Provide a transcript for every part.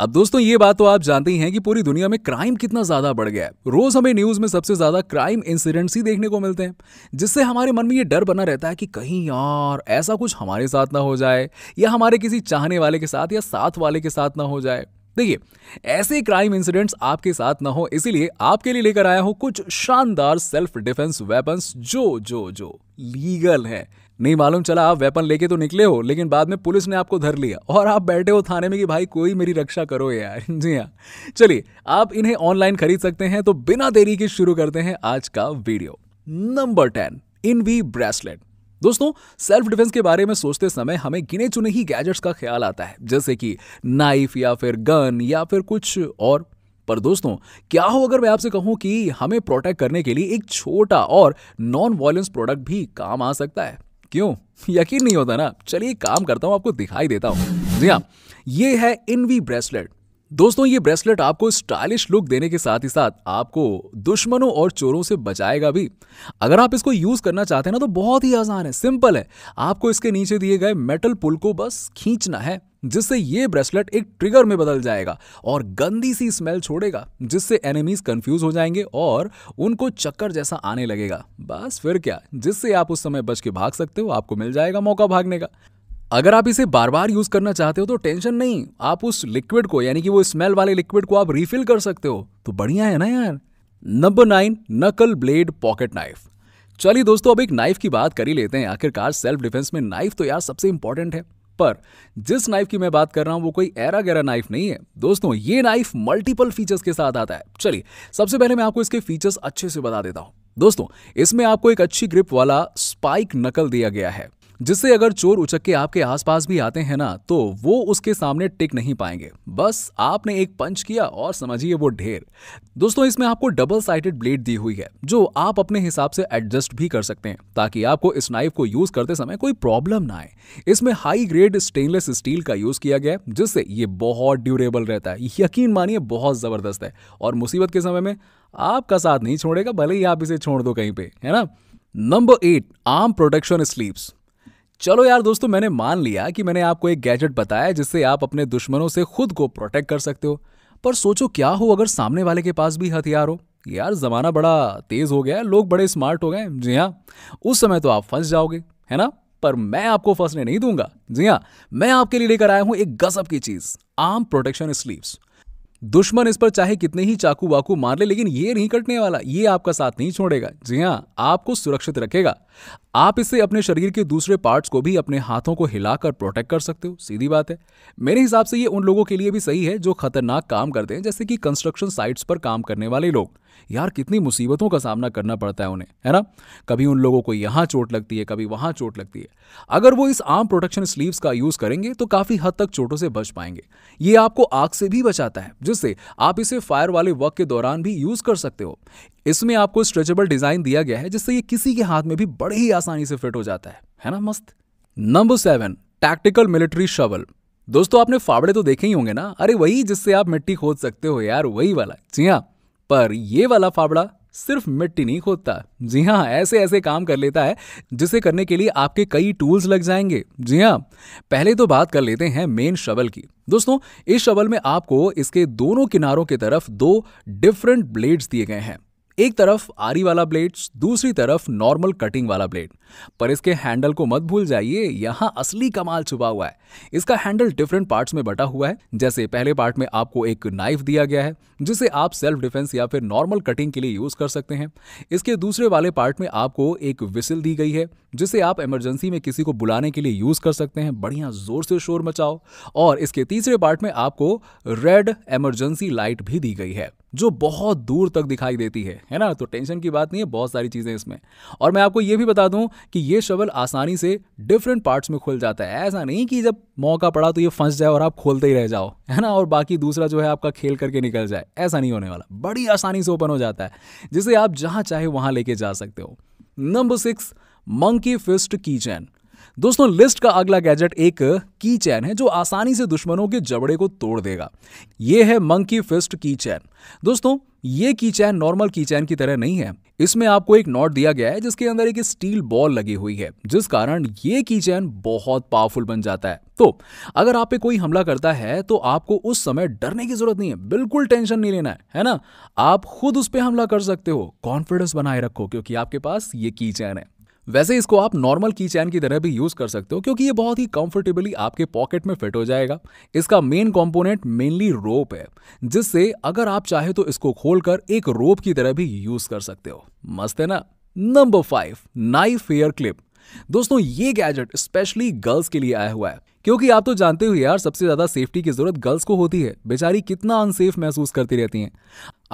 अब दोस्तों ये बात तो आप जानते ही हैं कि पूरी दुनिया में क्राइम कितना ज्यादा बढ़ गया है रोज हमें न्यूज में सबसे ज्यादा क्राइम इंसिडेंट्स ही देखने को मिलते हैं जिससे हमारे मन में ये डर बना रहता है कि कहीं यार ऐसा कुछ हमारे साथ ना हो जाए या हमारे किसी चाहने वाले के साथ या साथ वाले के साथ ना हो जाए देखिए ऐसे क्राइम इंसिडेंट्स आपके साथ ना हो इसीलिए आपके लिए लेकर आया हूं कुछ शानदार सेल्फ डिफेंस वेपन्स जो जो जो लीगल हैं नहीं मालूम चला आप वेपन लेके तो निकले हो लेकिन बाद में पुलिस ने आपको धर लिया और आप बैठे हो थाने में कि भाई कोई मेरी रक्षा करो यार जी हाँ चलिए आप इन्हें ऑनलाइन खरीद सकते हैं तो बिना देरी के शुरू करते हैं आज का वीडियो नंबर टेन इन वी ब्रेसलेट दोस्तों सेल्फ डिफेंस के बारे में सोचते समय हमें गिने चुने ही गैजेट्स का ख्याल आता है जैसे कि नाइफ या फिर गन या फिर कुछ और पर दोस्तों क्या हो अगर मैं आपसे कहूं कि हमें प्रोटेक्ट करने के लिए एक छोटा और नॉन वायलेंस प्रोडक्ट भी काम आ सकता है क्यों यकीन नहीं होता ना चलिए काम करता हूं आपको दिखाई देता हूं जी हाँ ये है इनवी ब्रेसलेट दोस्तों ये ब्रेसलेट आपको स्टाइलिश लुक देने के साथ ही साथ आपको दुश्मनों और चोरों से बचाएगा भी अगर आप इसको यूज करना चाहते हैं ना तो बहुत ही आसान है सिंपल है आपको इसके नीचे दिए गए मेटल पुल को बस खींचना है जिससे ये ब्रेसलेट एक ट्रिगर में बदल जाएगा और गंदी सी स्मेल छोड़ेगा जिससे एनिमीज कंफ्यूज हो जाएंगे और उनको चक्कर जैसा आने लगेगा बस फिर क्या जिससे आप उस समय बच के भाग सकते हो आपको मिल जाएगा मौका भागने का अगर आप इसे बार बार यूज करना चाहते हो तो टेंशन नहीं आप उस लिक्विड को यानी कि वो स्मेल वाले लिक्विड को आप रिफिल कर सकते हो तो बढ़िया है ना यार number nine knuckle blade pocket knife चलिए दोस्तों अब एक नाइफ की बात कर ही लेते हैं आखिरकार सेल्फ डिफेंस में नाइफ तो यार सबसे इंपॉर्टेंट है पर जिस नाइफ की मैं बात कर रहा हूं वो कोई एरा गैरा नाइफ नहीं है दोस्तों ये नाइफ मल्टीपल फीचर्स के साथ आता है चलिए सबसे पहले मैं आपको इसके फीचर्स अच्छे से बता देता हूं दोस्तों इसमें आपको एक अच्छी ग्रिप वाला स्पाइक नकल दिया गया है जिससे अगर चोर उचक के आपके आसपास भी आते हैं ना तो वो उसके सामने टिक नहीं पाएंगे बस आपने एक पंच किया और समझिए वो ढेर दोस्तों इसमें आपको डबल साइटेड ब्लेड दी हुई है जो आप अपने हिसाब से एडजस्ट भी कर सकते हैं ताकि आपको इस नाइफ को यूज करते समय कोई प्रॉब्लम ना आए इसमें हाई ग्रेड स्टेनलेस स्टील का यूज किया गया है जिससे ये बहुत ड्यूरेबल रहता है यकीन मानिए बहुत जबरदस्त है और मुसीबत के समय में आपका साथ नहीं छोड़ेगा भले ही आप इसे छोड़ दो कहीं पे है ना number eight arm protection sleeves चलो यार दोस्तों मैंने मान लिया कि मैंने आपको एक गैजेट बताया जिससे आप अपने दुश्मनों से खुद को प्रोटेक्ट कर सकते हो पर सोचो क्या हो अगर सामने वाले के पास भी हथियार हो यार जमाना बड़ा तेज हो गया है लोग बड़े स्मार्ट हो गए जी हाँ उस समय तो आप फंस जाओगे है ना पर मैं आपको फंसने नहीं दूंगा जी हाँ मैं आपके लिए लेकर आया हूं एक गजब की चीज आर्म प्रोटेक्शन स्लीव्स दुश्मन इस पर चाहे कितने ही चाकू वाकू मार ले लेकिन ये नहीं कटने वाला ये आपका साथ नहीं छोड़ेगा जी हाँ आपको सुरक्षित रखेगा आप इससे अपने शरीर के दूसरे पार्ट्स को भी अपने हाथों को हिलाकर प्रोटेक्ट कर सकते हो सीधी बात है मेरे हिसाब से ये उन लोगों के लिए भी सही है जो खतरनाक काम करते हैं जैसे कि कंस्ट्रक्शन साइट्स पर काम करने वाले लोग यार कितनी मुसीबतों का सामना करना पड़ता है उन्हें है ना कभी उन लोगों को यहाँ चोट लगती है कभी वहाँ चोट लगती है अगर वो इस आम प्रोटेक्शन स्लीव्स का यूज़ करेंगे तो काफ़ी हद तक चोटों से बच पाएंगे ये आपको आग से भी बचाता है जिस से आप इसे फायर वाले वर्क के दौरान भी यूज कर सकते हो इसमें आपको स्ट्रेचेबल डिजाइन दिया गया है जिससे ये किसी के हाथ में भी बड़े ही आसानी से फिट हो जाता है है ना मस्त number seven tactical military shovel दोस्तों आपने फावड़े तो देखे ही होंगे ना अरे वही जिससे आप मिट्टी खोद सकते हो यार वही वाला जी हाँ पर ये वाला फावड़ा सिर्फ मिट्टी नहीं खोदता जी हाँ ऐसे ऐसे काम कर लेता है जिसे करने के लिए आपके कई टूल्स लग जाएंगे जी हाँ पहले तो बात कर लेते हैं मेन शबल की दोस्तों इस शबल में आपको इसके दोनों किनारों की तरफ दो डिफरेंट ब्लेड्स दिए गए हैं एक तरफ आरी वाला ब्लेड्स दूसरी तरफ नॉर्मल कटिंग वाला ब्लेड पर इसके हैंडल को मत भूल जाइए यहाँ असली कमाल छुपा हुआ है इसका हैंडल डिफरेंट पार्ट्स में बटा हुआ है जैसे पहले पार्ट में आपको एक नाइफ दिया गया है जिसे आप सेल्फ डिफेंस या फिर नॉर्मल कटिंग के लिए यूज कर सकते हैं इसके दूसरे वाले पार्ट में आपको एक विसिल दी गई है जिसे आप इमरजेंसी में किसी को बुलाने के लिए यूज कर सकते हैं बढ़िया जोर से शोर मचाओ और इसके तीसरे पार्ट में आपको रेड इमरजेंसी लाइट भी दी गई है जो बहुत दूर तक दिखाई देती है है ना तो टेंशन की बात नहीं है बहुत सारी चीज़ें इसमें और मैं आपको ये भी बता दूं कि ये शवल आसानी से डिफरेंट पार्ट्स में खुल जाता है ऐसा नहीं कि जब मौका पड़ा तो ये फंस जाए और आप खोलते ही रह जाओ है ना और बाकी दूसरा जो है आपका खेल करके निकल जाए ऐसा नहीं होने वाला बड़ी आसानी से ओपन हो जाता है जिसे आप जहाँ चाहे वहाँ लेके जा सकते हो number six monkey fist keychain दोस्तों लिस्ट का अगला गैजेट एक की चैन है जो आसानी से दुश्मनों के जबड़े को तोड़ देगा ये है मंकी फिस्ट की चैन दोस्तों ये की चैन नॉर्मल की चैन की तरह नहीं है इसमें आपको एक नॉट दिया गया है जिसके अंदर एक स्टील बॉल लगी हुई है जिस कारण ये की चैन बहुत पावरफुल बन जाता है तो अगर आप पे कोई हमला करता है तो आपको उस समय डरने की जरूरत नहीं है बिल्कुल टेंशन नहीं लेना है है ना आप खुद उस पर हमला कर सकते हो कॉन्फिडेंस बनाए रखो क्योंकि आपके पास ये की चैन है वैसे इसको आप नॉर्मल की चैन की तरह भी यूज कर सकते हो क्योंकि ये बहुत ही कंफर्टेबली आपके पॉकेट में फिट हो जाएगा इसका मेन कंपोनेंट मेनली रोप है जिससे अगर आप चाहे तो इसको खोलकर एक रोप की तरह भी यूज कर सकते हो मस्त है ना number five knife hair clip दोस्तों ये गैजेट स्पेशली गर्ल्स के लिए आया हुआ है क्योंकि आप तो जानते हो यार सबसे ज्यादा सेफ्टी की जरूरत गर्ल्स को होती है बेचारी कितना अनसेफ महसूस करती रहती हैं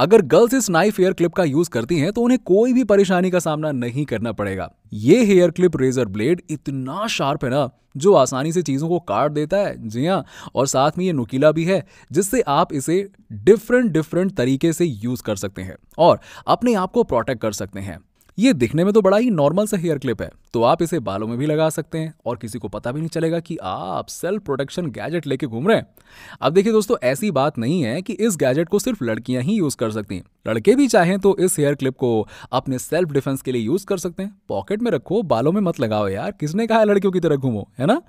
अगर गर्ल्स इस नाइफ हेयर क्लिप का यूज करती हैं तो उन्हें कोई भी परेशानी का सामना नहीं करना पड़ेगा ये हेयर क्लिप रेजर ब्लेड इतना शार्प है ना जो आसानी से चीज़ों को काट देता है जी हाँ और साथ में ये नुकीला भी है जिससे आप इसे डिफरेंट डिफरेंट तरीके से यूज़ कर सकते हैं और अपने आप को प्रोटेक्ट कर सकते हैं ये दिखने में तो बड़ा ही नॉर्मल सा हेयर क्लिप है तो आप इसे बालों में भी लगा सकते हैं और किसी को पता भी नहीं चलेगा कि आप सेल्फ प्रोटेक्शन गैजेट लेके घूम रहे हैं अब देखिए दोस्तों ऐसी बात नहीं है कि इस गैजेट को सिर्फ लड़कियां ही यूज कर सकती हैं लड़के भी चाहें तो इस हेयर क्लिप को अपने सेल्फ डिफेंस के लिए यूज कर सकते हैं पॉकेट में रखो बालों में मत लगाओ यार किसने कहा है लड़कियों की तरह घूमो है ना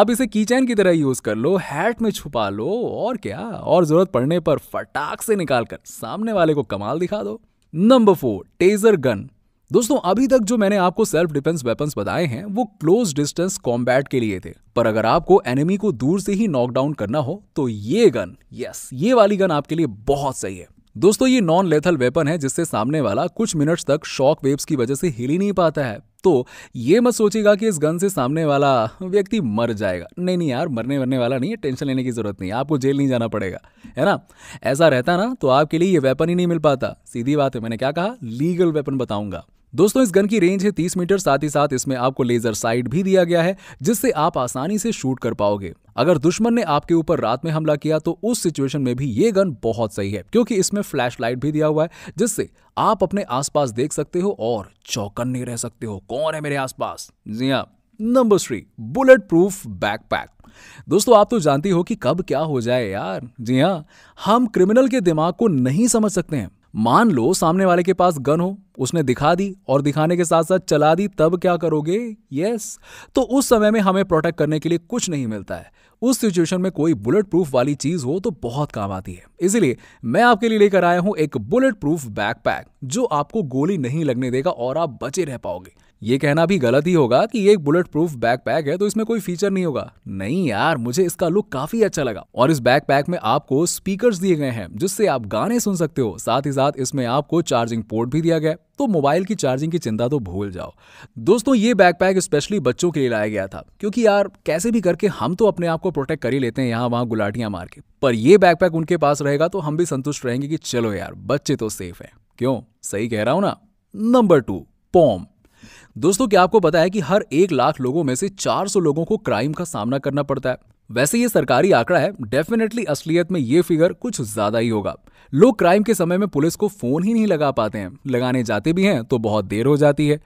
आप इसे कीचैन की तरह यूज कर लो हैट में छुपा लो और क्या और जरूरत पड़ने पर फटाक से निकाल कर सामने वाले को कमाल दिखा दो नंबर फोर टेजर गन दोस्तों अभी तक जो मैंने आपको सेल्फ डिफेंस वेपन्स बताए हैं वो क्लोज डिस्टेंस कॉम्बैट के लिए थे पर अगर आपको एनिमी को दूर से ही नॉकडाउन करना हो तो ये गन यस ये वाली गन आपके लिए बहुत सही है दोस्तों ये नॉन लेथल वेपन है जिससे सामने वाला कुछ मिनट्स तक शॉक वेव्स की वजह से हिल ही नहीं पाता है तो ये मत सोचेगा कि इस गन से सामने वाला व्यक्ति मर जाएगा नहीं नहीं यार मरने वरने वाला नहीं है टेंशन लेने की ज़रूरत नहीं आपको जेल नहीं जाना पड़ेगा है ना ऐसा रहता ना तो आपके लिए ये वेपन ही नहीं मिल पाता सीधी बात है मैंने क्या कहा लीगल वेपन बताऊंगा दोस्तों इस गन की रेंज है 30 मीटर साथ ही साथ इसमें आपको लेजर साइट भी दिया गया है जिससे आप आसानी से शूट कर पाओगे अगर दुश्मन ने आपके ऊपर रात में हमला किया तो उस सिचुएशन में भी ये गन बहुत सही है क्योंकि इसमें फ्लैश लाइट भी दिया हुआ है जिससे आप अपने आसपास देख सकते हो और चौकन्ने रह सकते हो कौन है मेरे आसपास जी हाँ number three bulletproof backpack दोस्तों आप तो जानती हो कि कब क्या हो जाए यार जी हाँ हम क्रिमिनल के दिमाग को नहीं समझ सकते हैं मान लो सामने वाले के पास गन हो उसने दिखा दी और दिखाने के साथ साथ चला दी तब क्या करोगे यस तो उस समय में हमें प्रोटेक्ट करने के लिए कुछ नहीं मिलता है उस सिचुएशन में कोई बुलेट प्रूफ वाली चीज हो तो बहुत काम आती है इसीलिए मैं आपके लिए लेकर आया हूं एक बुलेट प्रूफ बैकपैक जो आपको गोली नहीं लगने देगा और आप बचे रह पाओगे ये कहना भी गलत ही होगा कि ये एक बुलेट प्रूफ बैकपैक है तो इसमें कोई फीचर नहीं होगा नहीं यार मुझे इसका लुक काफी अच्छा लगा और इस बैकपैक में आपको स्पीकर्स दिए गए हैं जिससे आप गाने सुन सकते हो साथ ही साथ इसमें आपको चार्जिंग पोर्ट भी दिया गया तो मोबाइल की चार्जिंग की चिंता तो भूल जाओ दोस्तों ये बैकपैक स्पेशली बच्चों के लिए लाया गया था क्योंकि यार कैसे भी करके हम तो अपने आप को प्रोटेक्ट कर ही लेते हैं यहाँ वहाँ गुलाटियां मार के पर ये बैकपैक उनके पास रहेगा तो हम भी संतुष्ट रहेंगे कि चलो यार बच्चे तो सेफ है क्यों सही कह रहा हूँ ना नंबर टू पॉम दोस्तों क्या आपको पता है कि हर एक लाख लोगों में से 400 लोगों को क्राइम का सामना करना पड़ता है वैसे ये सरकारी आंकड़ा है डेफिनेटली असलियत में ये फिगर कुछ ज्यादा ही होगा लोग क्राइम के समय में पुलिस को फोन ही नहीं लगा पाते हैं लगाने जाते भी हैं तो बहुत देर हो जाती है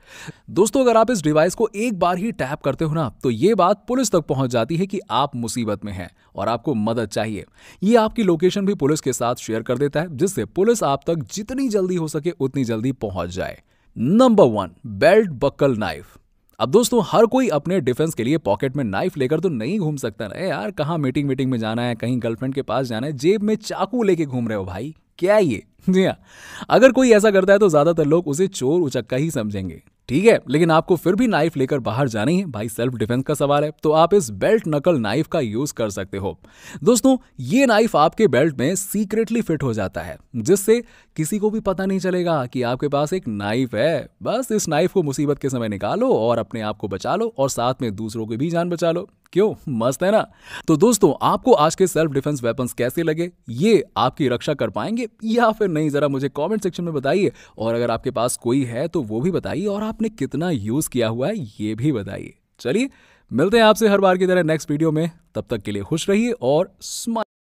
दोस्तों अगर आप इस डिवाइस को एक बार ही टैप करते हो ना तो ये बात पुलिस तक पहुंच जाती है कि आप मुसीबत में हैं और आपको मदद चाहिए ये आपकी लोकेशन भी पुलिस के साथ शेयर कर देता है जिससे पुलिस आप तक जितनी जल्दी हो सके उतनी जल्दी पहुंच जाए number one belt buckle knife अब दोस्तों हर कोई अपने डिफेंस के लिए पॉकेट में नाइफ लेकर तो नहीं घूम सकता ना यार कहाँ मीटिंग मीटिंग में जाना है कहीं गर्लफ्रेंड के पास जाना है जेब में चाकू लेके घूम रहे हो भाई क्या ये जी हाँ अगर कोई ऐसा करता है तो ज्यादातर लोग उसे चोर उचक्का ही समझेंगे ठीक है लेकिन आपको फिर भी नाइफ लेकर बाहर जानी है भाई सेल्फ डिफेंस का सवाल है तो आप इस बेल्ट नकल नाइफ का यूज कर सकते हो दोस्तों ये नाइफ आपके बेल्ट में सीक्रेटली फिट हो जाता है जिससे किसी को भी पता नहीं चलेगा कि आपके पास एक नाइफ है बस इस नाइफ को मुसीबत के समय निकालो और अपने आप को बचा लो और साथ में दूसरों की भी जान बचा लो क्यों मस्त है ना तो दोस्तों आपको आज के सेल्फ डिफेंस वेपन्स कैसे लगे ये आपकी रक्षा कर पाएंगे या फिर नहीं जरा मुझे कमेंट सेक्शन में बताइए और अगर आपके पास कोई है तो वो भी बताइए और आपने कितना यूज किया हुआ है ये भी बताइए चलिए मिलते हैं आपसे हर बार की तरह नेक्स्ट वीडियो में तब तक के लिए खुश रहिए और स्माइल